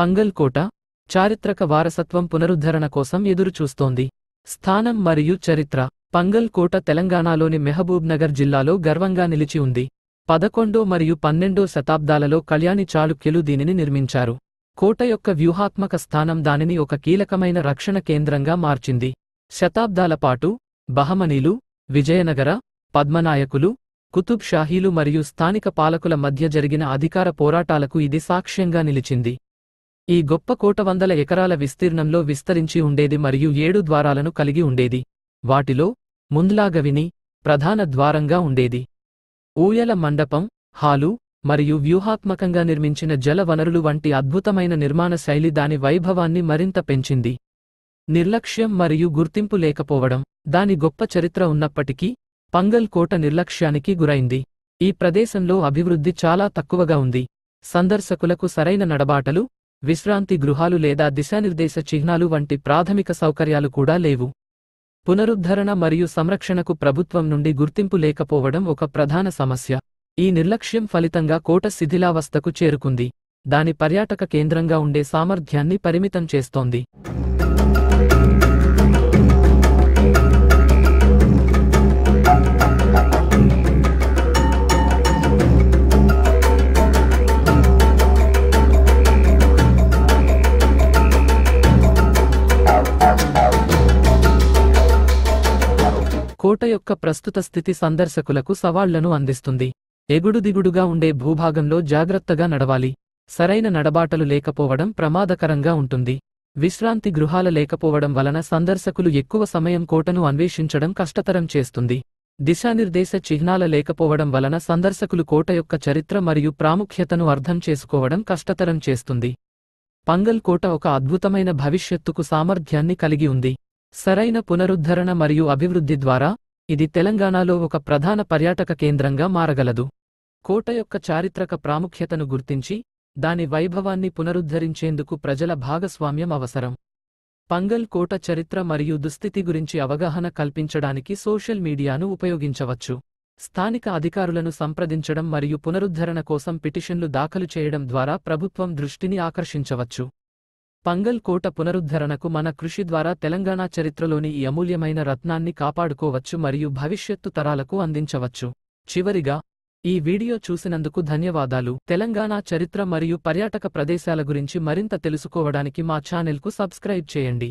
fungal కోట చారిత్రక వారసత్వం పునరుద్ధరణ కోసం ఎదురుచూస్తోంది స్థానం మరియు చరిత్ర పంగల్ కోట తెలంగాణలోని మెహబూబ్నగర్ జిల్లాలో గర్వంగా నిలిచి ఉంది పదకొండో మరియు పన్నెండో శతాబ్దాలలో కళ్యాణి చాళుక్యులు దీనిని నిర్మించారు కోట యొక్క వ్యూహాత్మక స్థానం దానిని ఒక కీలకమైన రక్షణ కేంద్రంగా మార్చింది శతాబ్దాల పాటు బహమనీలు విజయనగర పద్మనాయకులు కుతుబ్ షాహీలు మరియు స్థానిక పాలకుల మధ్య జరిగిన అధికార పోరాటాలకు ఇది సాక్ష్యంగా నిలిచింది ఈ గొప్ప కోట వందల ఎకరాల విస్తీర్ణంలో విస్తరించి ఉండేది మరియు ఏడు ద్వారాలను కలిగి ఉండేది వాటిలో ముంద్లాగవిని ప్రధాన ద్వారంగా ఉండేది ఊయల మండపం హాలు మరియు వ్యూహాత్మకంగా నిర్మించిన జల వనరులు వంటి అద్భుతమైన నిర్మాణ శైలి దాని వైభవాన్ని మరింత పెంచింది నిర్లక్ష్యం మరియు గుర్తింపు లేకపోవడం దాని గొప్ప చరిత్ర ఉన్నప్పటికీ పంగల్ కోట నిర్లక్ష్యానికి గురైంది ఈ ప్రదేశంలో అభివృద్ధి చాలా తక్కువగా ఉంది సందర్శకులకు సరైన నడబాటలు విశ్రాంతి గృహాలు లేదా దిశానిర్దేశ చిహ్నాలు వంటి ప్రాథమిక సౌకర్యాలు కూడా లేవు పునరుద్ధరణ మరియు సంరక్షణకు ప్రభుత్వం నుండి గుర్తింపు లేకపోవడం ఒక ప్రధాన సమస్య ఈ నిర్లక్ష్యం ఫలితంగా కోట శిథిలావస్థకు చేరుకుంది దాని పర్యాటక కేంద్రంగా ఉండే సామర్థ్యాన్ని పరిమితం చేస్తోంది కోట యొక్క ప్రస్తుత స్థితి సందర్శకులకు సవాళ్లను అందిస్తుంది ఎగుడుదిగుడుగా ఉండే భూభాగంలో జాగ్రత్తగా నడవాలి సరైన నడబాటలు లేకపోవడం ప్రమాదకరంగా ఉంటుంది విశ్రాంతి గృహాల లేకపోవడం వలన సందర్శకులు ఎక్కువ సమయం కోటను అన్వేషించడం కష్టతరం చేస్తుంది దిశానిర్దేశ చిహ్నాల లేకపోవడం వలన సందర్శకులు కోట యొక్క చరిత్ర మరియు ప్రాముఖ్యతను అర్థం చేసుకోవడం కష్టతరం చేస్తుంది పంగల్ కోట ఒక అద్భుతమైన భవిష్యత్తుకు సామర్థ్యాన్ని కలిగి ఉంది సరైన పునరుద్ధరణ మరియు అభివృద్ధి ద్వారా ఇది తెలంగాణలో ఒక ప్రధాన పర్యాటక కేంద్రంగా మారగలదు కోట యొక్క చారిత్రక ప్రాముఖ్యతను గుర్తించి దాని వైభవాన్ని పునరుద్ధరించేందుకు ప్రజల భాగస్వామ్యం అవసరం పంగల్ కోట చరిత్ర మరియు దుస్థితి గురించి అవగాహన కల్పించడానికి సోషల్ మీడియాను ఉపయోగించవచ్చు స్థానిక అధికారులను సంప్రదించడం మరియు పునరుద్ధరణ కోసం పిటిషన్లు దాఖలు చేయడం ద్వారా ప్రభుత్వం దృష్టిని ఆకర్షించవచ్చు పంగల్ కోట పునరుద్ధరణకు మన కృషి ద్వారా తెలంగాణ చరిత్రలోని ఈ అమూల్యమైన రత్నాన్ని కాపాడుకోవచ్చు మరియు భవిష్యత్తు తరాలకు అందించవచ్చు చివరిగా ఈ వీడియో చూసినందుకు ధన్యవాదాలు తెలంగాణ చరిత్ర మరియు పర్యాటక ప్రదేశాల గురించి మరింత తెలుసుకోవడానికి మా ఛానెల్కు సబ్స్క్రైబ్ చేయండి